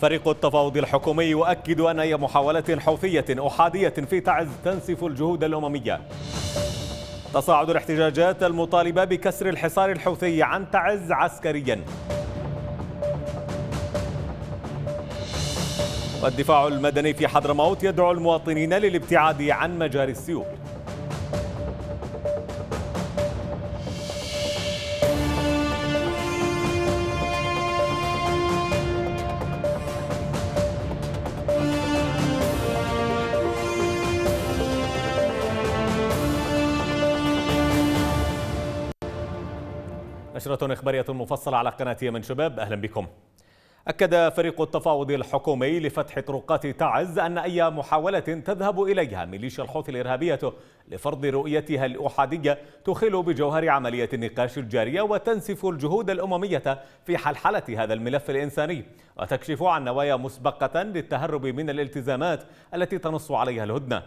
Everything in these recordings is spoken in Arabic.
فريق التفاوض الحكومي يؤكد أن أي محاولات حوثية أحادية في تعز تنسف الجهود الأممية تصاعد الاحتجاجات المطالبة بكسر الحصار الحوثي عن تعز عسكريا والدفاع المدني في حضرموت يدعو المواطنين للابتعاد عن مجاري السيول نشرة إخبارية مفصلة على قناة يمن شباب أهلا بكم أكد فريق التفاوض الحكومي لفتح طرقات تعز أن أي محاولة تذهب إليها ميليشيا الحوثي الإرهابية لفرض رؤيتها الأحادية تخل بجوهر عملية النقاش الجارية وتنسف الجهود الأممية في حلحلة هذا الملف الإنساني وتكشف عن نوايا مسبقة للتهرب من الالتزامات التي تنص عليها الهدنة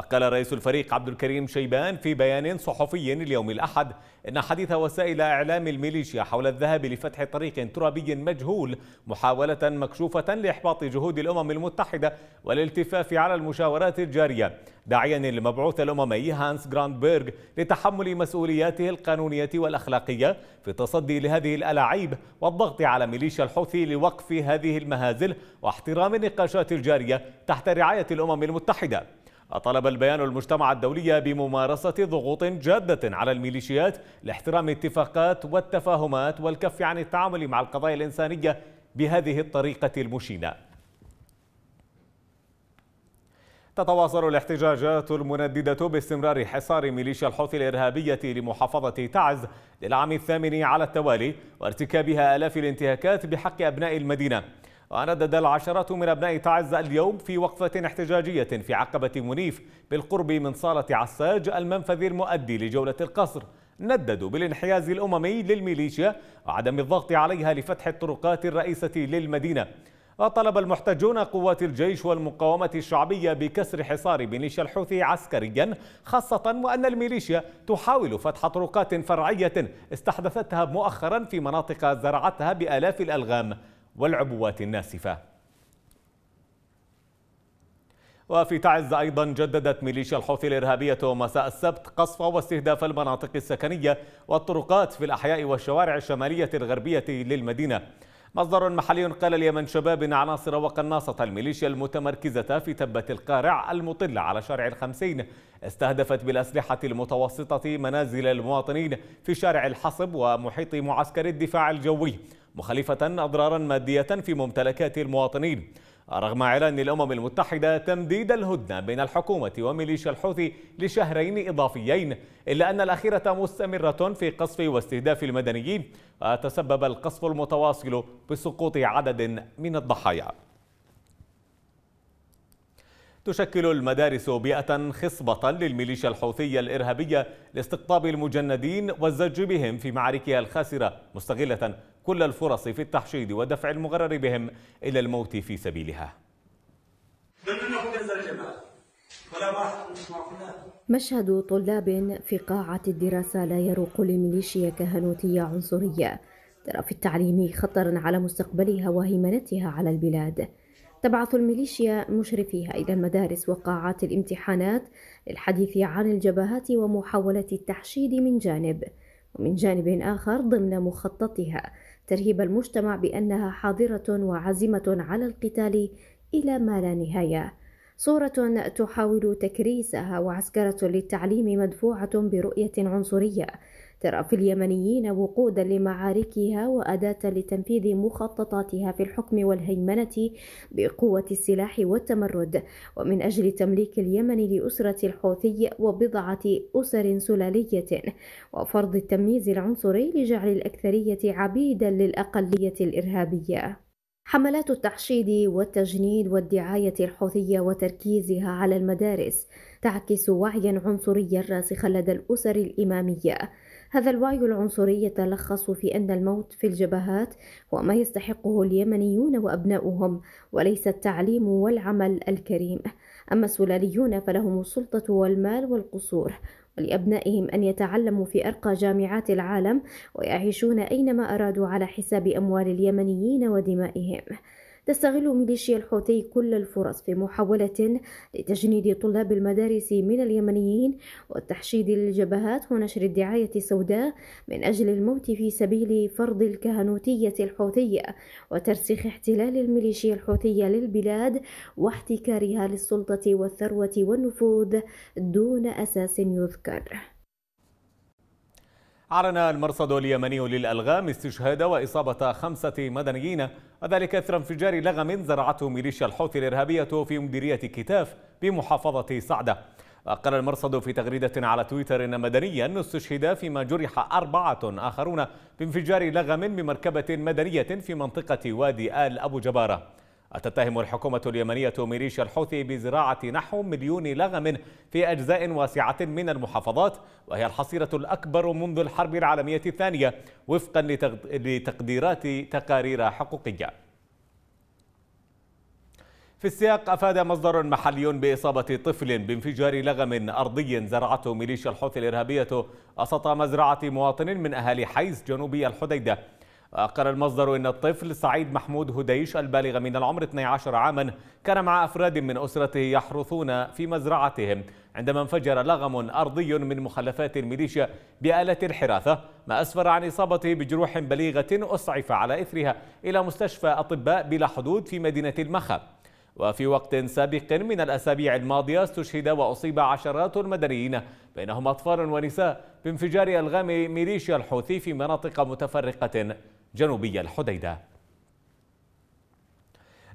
قال رئيس الفريق عبد الكريم شيبان في بيان صحفي اليوم الأحد إن حديث وسائل إعلام الميليشيا حول الذهاب لفتح طريق ترابي مجهول محاولة مكشوفة لإحباط جهود الأمم المتحدة والالتفاف على المشاورات الجارية داعيا المبعوث الأممي هانس جراندبرغ لتحمل مسؤولياته القانونية والأخلاقية في التصدي لهذه الألاعيب والضغط على ميليشيا الحوثي لوقف هذه المهازل واحترام النقاشات الجارية تحت رعاية الأمم المتحدة وطلب البيان المجتمع الدولي بممارسة ضغوط جادة على الميليشيات لاحترام اتفاقات والتفاهمات والكف عن التعامل مع القضايا الإنسانية بهذه الطريقة المشينة تتواصل الاحتجاجات المنددة باستمرار حصار ميليشيا الحوثي الإرهابية لمحافظة تعز للعام الثامن على التوالي وارتكابها آلاف الانتهاكات بحق أبناء المدينة وندد العشرات من أبناء تعز اليوم في وقفة احتجاجية في عقبة منيف بالقرب من صالة عساج المنفذ المؤدي لجولة القصر نددوا بالانحياز الأممي للميليشيا وعدم الضغط عليها لفتح الطرقات الرئيسة للمدينة وطلب المحتجون قوات الجيش والمقاومة الشعبية بكسر حصار ميليشيا الحوثي عسكريا خاصة وأن الميليشيا تحاول فتح طرقات فرعية استحدثتها مؤخرا في مناطق زرعتها بآلاف الألغام والعبوات الناسفة وفي تعز أيضا جددت ميليشيا الحوثي الإرهابية مساء السبت قصف واستهداف المناطق السكنية والطرقات في الأحياء والشوارع الشمالية الغربية للمدينة مصدر محلي قال اليمن شباب عناصر وقناصة الميليشيا المتمركزة في تبة القارع المطلة على شارع الخمسين استهدفت بالأسلحة المتوسطة منازل المواطنين في شارع الحصب ومحيط معسكر الدفاع الجوي مخالفة أضرارا مادية في ممتلكات المواطنين رغم إعلان الأمم المتحدة تمديد الهدنة بين الحكومة وميليشيا الحوثي لشهرين إضافيين إلا أن الأخيرة مستمرة في قصف واستهداف المدنيين وتسبب القصف المتواصل بسقوط عدد من الضحايا تشكل المدارس بيئة خصبة للميليشيا الحوثية الإرهابية لاستقطاب المجندين والزج بهم في معاركها الخاسرة مستغلة كل الفرص في التحشيد ودفع المغرر بهم إلى الموت في سبيلها مشهد طلاب في قاعة الدراسة لا يروق لميليشيا كهنوتية عنصرية ترى في التعليم خطرا على مستقبلها وهيمنتها على البلاد تبعث الميليشيا مشرفيها إلى المدارس وقاعات الامتحانات للحديث عن الجبهات ومحاولة التحشيد من جانب ومن جانب آخر ضمن مخططها ترهيب المجتمع بأنها حاضرة وعزمة على القتال إلى ما لا نهاية صورة تحاول تكريسها وعسكرة للتعليم مدفوعة برؤية عنصرية احتراف اليمنيين وقودا لمعاركها وأداة لتنفيذ مخططاتها في الحكم والهيمنة بقوة السلاح والتمرد ومن أجل تمليك اليمن لأسرة الحوثي وبضعة أسر سلالية وفرض التمييز العنصري لجعل الأكثرية عبيدا للأقلية الإرهابية حملات التحشيد والتجنيد والدعاية الحوثية وتركيزها على المدارس تعكس وعيا عنصريا راسخا لدى الأسر الإمامية هذا الوعي العنصري يتلخص في أن الموت في الجبهات هو ما يستحقه اليمنيون وأبناؤهم وليس التعليم والعمل الكريم أما السلاليون فلهم السلطة والمال والقصور ولأبنائهم أن يتعلموا في أرقى جامعات العالم ويعيشون أينما أرادوا على حساب أموال اليمنيين ودمائهم تستغل ميليشيا الحوثي كل الفرص في محاولة لتجنيد طلاب المدارس من اليمنيين وتحشيد الجبهات ونشر الدعاية السوداء من أجل الموت في سبيل فرض الكهنوتية الحوثية وترسيخ احتلال الميليشيا الحوثية للبلاد واحتكارها للسلطة والثروة والنفوذ دون أساس يذكر أعلن المرصد اليمني للألغام استشهاد وإصابة خمسة مدنيين وذلك إثر انفجار لغم زرعته ميليشيا الحوثي الإرهابية في مديرية كتاف بمحافظة صعدة وقال المرصد في تغريدة على تويتر إن مدنيا استشهد فيما جرح أربعة آخرون بانفجار لغم بمركبة مدنية في منطقة وادي آل أبو جبارة وتتهم الحكومة اليمنية ميليشيا الحوثي بزراعة نحو مليون لغم في أجزاء واسعة من المحافظات وهي الحصيرة الأكبر منذ الحرب العالمية الثانية وفقا لتقديرات تقارير حقوقية في السياق أفاد مصدر محلي بإصابة طفل بانفجار لغم أرضي زرعته ميليشيا الحوثي الإرهابية وسط مزرعة مواطن من أهالي حيز جنوبي الحديدة وقال المصدر أن الطفل سعيد محمود هديش البالغ من العمر 12 عاما كان مع أفراد من أسرته يحرثون في مزرعتهم عندما انفجر لغم أرضي من مخلفات الميليشيا بآلة الحراثة ما أسفر عن إصابته بجروح بليغة أسعف على إثرها إلى مستشفى أطباء بلا حدود في مدينة المخا وفي وقت سابق من الأسابيع الماضية استشهد وأصيب عشرات المدنيين بينهم أطفال ونساء بانفجار ألغام ميليشيا الحوثي في مناطق متفرقة جنوبي الحديدة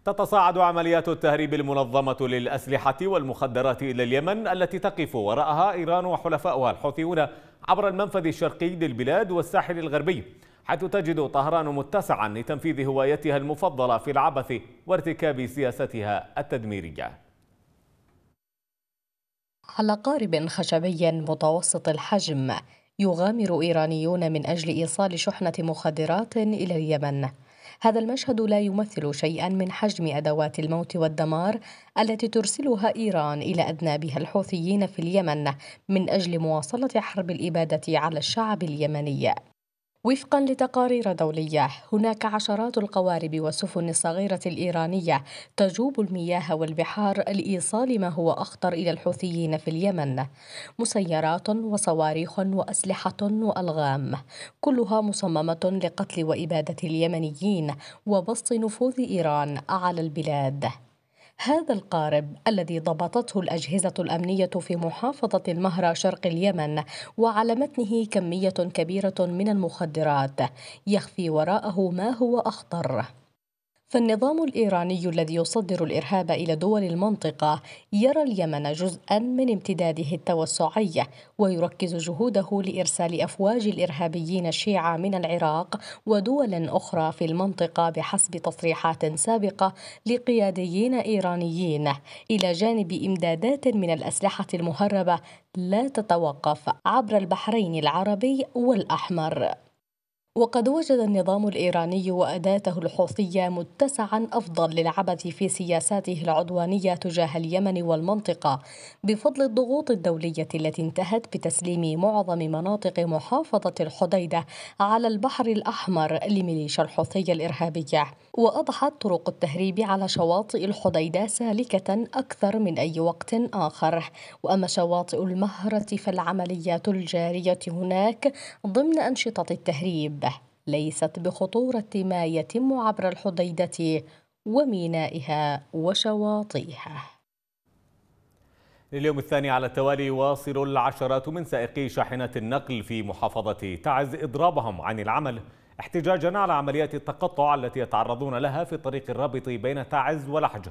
تتصاعد عمليات التهريب المنظمة للأسلحة والمخدرات إلى اليمن التي تقف وراءها إيران وحلفاؤها الحوثيون عبر المنفذ الشرقي للبلاد والساحل الغربي حيث تجد طهران متسعا لتنفيذ هوايتها المفضلة في العبث وارتكاب سياستها التدميرية على قارب خشبي متوسط الحجم يغامر إيرانيون من أجل إيصال شحنة مخدرات إلى اليمن هذا المشهد لا يمثل شيئا من حجم أدوات الموت والدمار التي ترسلها إيران إلى أذنابها الحوثيين في اليمن من أجل مواصلة حرب الإبادة على الشعب اليمني وفقا لتقارير دولية هناك عشرات القوارب والسفن الصغيرة الإيرانية تجوب المياه والبحار لإيصال ما هو أخطر إلى الحوثيين في اليمن مسيرات وصواريخ وأسلحة وألغام كلها مصممة لقتل وإبادة اليمنيين وبسط نفوذ إيران على البلاد هذا القارب الذي ضبطته الأجهزة الأمنية في محافظة المهرة شرق اليمن وعلى متنه كمية كبيرة من المخدرات يخفي وراءه ما هو أخطر فالنظام الإيراني الذي يصدر الإرهاب إلى دول المنطقة يرى اليمن جزءا من امتداده التوسعي ويركز جهوده لإرسال أفواج الإرهابيين الشيعة من العراق ودول أخرى في المنطقة بحسب تصريحات سابقة لقياديين إيرانيين إلى جانب إمدادات من الأسلحة المهربة لا تتوقف عبر البحرين العربي والأحمر وقد وجد النظام الإيراني وأداته الحوثية متسعا أفضل للعبث في سياساته العدوانية تجاه اليمن والمنطقة بفضل الضغوط الدولية التي انتهت بتسليم معظم مناطق محافظة الحديدة على البحر الأحمر لميليشيا الحوثية الإرهابية وأضحت طرق التهريب على شواطئ الحديدة سالكة أكثر من أي وقت آخر وأما شواطئ المهرة فالعمليات الجارية هناك ضمن أنشطة التهريب ليست بخطورة ما يتم عبر الحديدة ومينائها وشواطئها لليوم الثاني على التوالي واصل العشرات من سائقي شاحنات النقل في محافظة تعز إضرابهم عن العمل احتجاجا على عمليات التقطع التي يتعرضون لها في الطريق الرابط بين تعز ولحج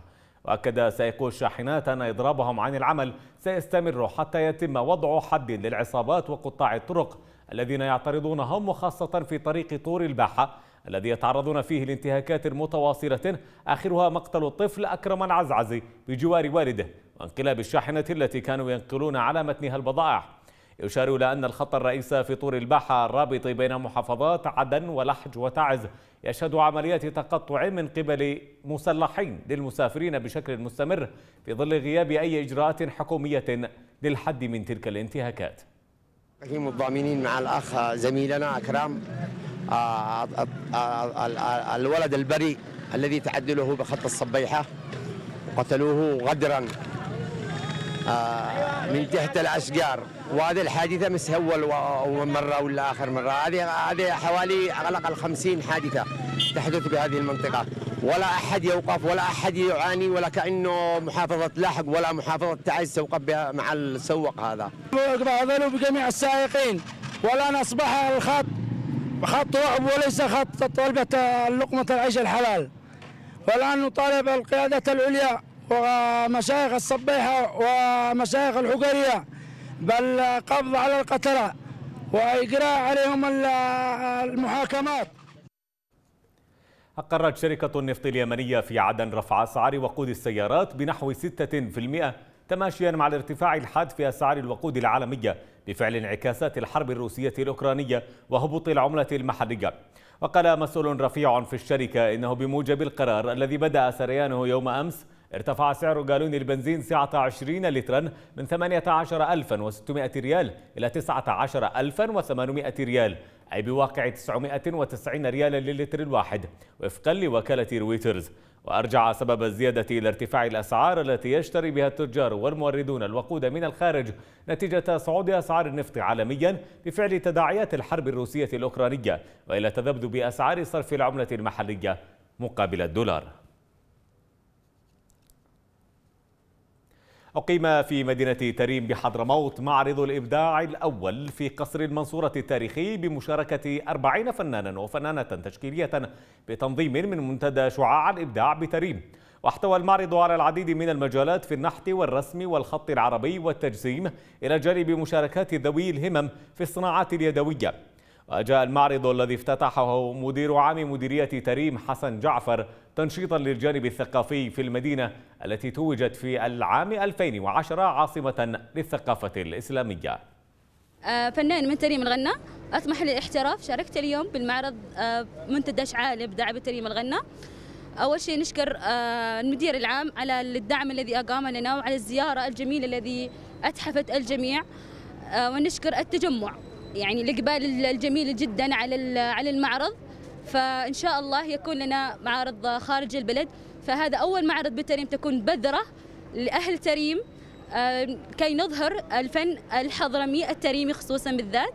وأكد سائقو الشاحنات أن إضرابهم عن العمل سيستمر حتى يتم وضع حد للعصابات وقطاع الطرق الذين يعترضون هم وخاصة في طريق طور الباحة الذي يتعرضون فيه لانتهاكات متواصلة آخرها مقتل الطفل أكرم العزعزي بجوار والده وانقلاب الشاحنة التي كانوا ينقلون على متنها البضائع يشار إلى أن الخط الرئيسي في طور الباحة الرابط بين محافظات عدن ولحج وتعز يشهد عمليات تقطع من قبل مسلحين للمسافرين بشكل مستمر في ظل غياب أي إجراءات حكومية للحد من تلك الانتهاكات تقييم الضامنين مع الاخ زميلنا اكرام آه، آه، آه، الولد البريء الذي تعدله بخط الصبيحه قتلوه غدرا من تحت الاشجار وهذه الحادثه مش اول مره ولا اخر مره هذه هذه حوالي على الاقل 50 حادثه تحدث بهذه المنطقه ولا احد يوقف ولا احد يعاني ولا كانه محافظه لحق ولا محافظه تعز توقف بها مع السوق هذا. يتفاضلوا بجميع السائقين والان اصبح الخط خط رعب وليس خط طلبه لقمه العيش الحلال. والان نطالب القياده العليا ومشايخ الصبيحه ومشايخ الحجريه بالقبض على القتله واجراء عليهم المحاكمات. أقرت شركة النفط اليمنية في عدن رفع أسعار وقود السيارات بنحو 6% تماشيا مع الارتفاع الحاد في أسعار الوقود العالمية بفعل انعكاسات الحرب الروسية الأوكرانية وهبوط العملة المحلية وقال مسؤول رفيع في الشركة إنه بموجب القرار الذي بدأ سريانه يوم أمس ارتفع سعر جالون البنزين سعة 20 لترا من 18600 ريال إلى 19800 ريال أي بواقع 990 ريالا للتر الواحد وفقا لوكالة رويترز وأرجع سبب الزيادة إلى ارتفاع الأسعار التي يشتري بها التجار والموردون الوقود من الخارج نتيجة صعود أسعار النفط عالميا بفعل تداعيات الحرب الروسية الأوكرانية وإلى تذبذب أسعار صرف العملة المحلية مقابل الدولار أقيم في مدينة تريم بحضرموت معرض الإبداع الأول في قصر المنصورة التاريخي بمشاركة 40 فنانا وفنانة تشكيلية بتنظيم من منتدى شعاع الإبداع بتريم واحتوى المعرض على العديد من المجالات في النحت والرسم والخط العربي والتجسيم إلى جانب مشاركات ذوي الهمم في الصناعات اليدوية وجاء المعرض الذي افتتحه مدير عام مديرية تريم حسن جعفر تنشيطا للجانب الثقافي في المدينة التي توجت في العام 2010 عاصمة للثقافة الإسلامية آه، فنان من تريم الغنى أطمح للاحتراف شاركت اليوم بالمعرض آه، منتدى شعالي لإبداع تريم الغنى أول شيء نشكر آه، المدير العام على الدعم الذي أقام لنا وعلى الزيارة الجميلة الذي أتحفت الجميع ونشكر التجمع يعني الاقبال الجميل جدا على على المعرض فان شاء الله يكون لنا معارض خارج البلد فهذا اول معرض بتريم تكون بذره لاهل تريم آه، كي نظهر الفن الحضرمي التريمي خصوصا بالذات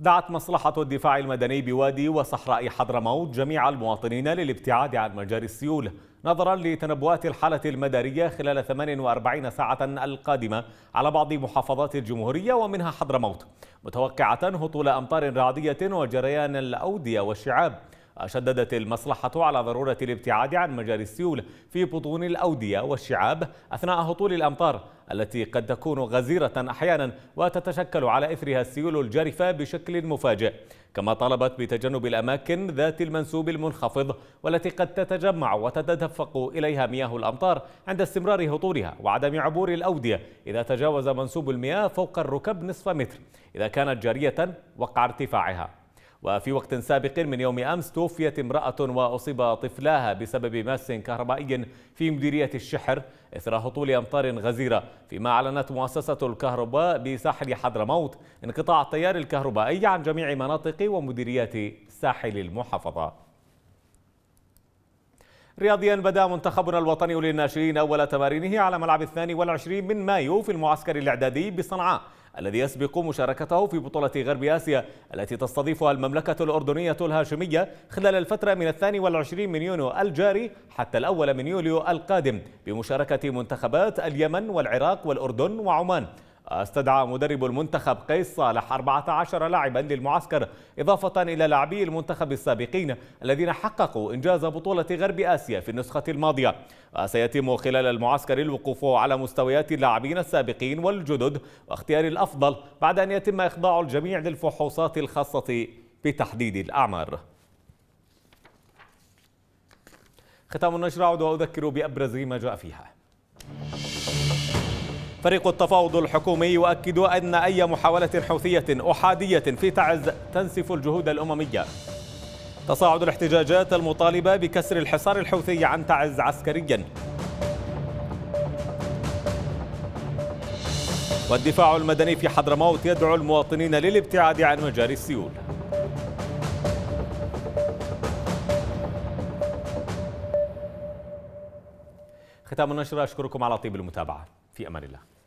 دعت مصلحة الدفاع المدني بوادي وصحراء حضرموت جميع المواطنين للابتعاد عن مجاري السيول نظرا لتنبؤات الحالة المدارية خلال 48 ساعة القادمة على بعض محافظات الجمهورية ومنها حضرموت متوقعة هطول أمطار رعدية وجريان الأودية والشعاب شددت المصلحة على ضرورة الابتعاد عن مجاري السيول في بطون الأودية والشعاب أثناء هطول الأمطار التي قد تكون غزيرة أحيانا وتتشكل على إثرها السيول الجارفة بشكل مفاجئ كما طلبت بتجنب الأماكن ذات المنسوب المنخفض والتي قد تتجمع وتتدفق إليها مياه الأمطار عند استمرار هطولها وعدم عبور الأودية إذا تجاوز منسوب المياه فوق الركب نصف متر إذا كانت جارية وقع ارتفاعها وفي وقت سابق من يوم أمس توفيت امرأة وأصيب طفلاها بسبب مس كهربائي في مديرية الشحر إثر هطول أمطار غزيرة فيما أعلنت مؤسسة الكهرباء بساحل حضرموت انقطاع التيار الكهربائي عن جميع مناطق ومديريات ساحل المحافظة رياضيا بدا منتخبنا الوطني للناشئين أول تمارينه على ملعب الثاني والعشرين من مايو في المعسكر الإعدادي بصنعاء الذي يسبق مشاركته في بطولة غرب آسيا التي تستضيفها المملكة الأردنية الهاشمية خلال الفترة من الثاني والعشرين من يونيو الجاري حتى الأول من يوليو القادم بمشاركة منتخبات اليمن والعراق والأردن وعمان استدعى مدرب المنتخب قيس صالح 14 لاعبا للمعسكر إضافة إلى لاعبي المنتخب السابقين الذين حققوا إنجاز بطولة غرب آسيا في النسخة الماضية وسيتم خلال المعسكر الوقوف على مستويات اللاعبين السابقين والجدد واختيار الأفضل بعد أن يتم إخضاع الجميع للفحوصات الخاصة بتحديد الأعمار ختام النشرة أعود وأذكر بأبرز ما جاء فيها فريق التفاوض الحكومي يؤكد أن أي محاولة حوثية أحادية في تعز تنسف الجهود الأممية تصاعد الاحتجاجات المطالبة بكسر الحصار الحوثي عن تعز عسكريا والدفاع المدني في حضرموت يدعو المواطنين للابتعاد عن مجاري السيول ختام النشر أشكركم على طيب المتابعة في امان الله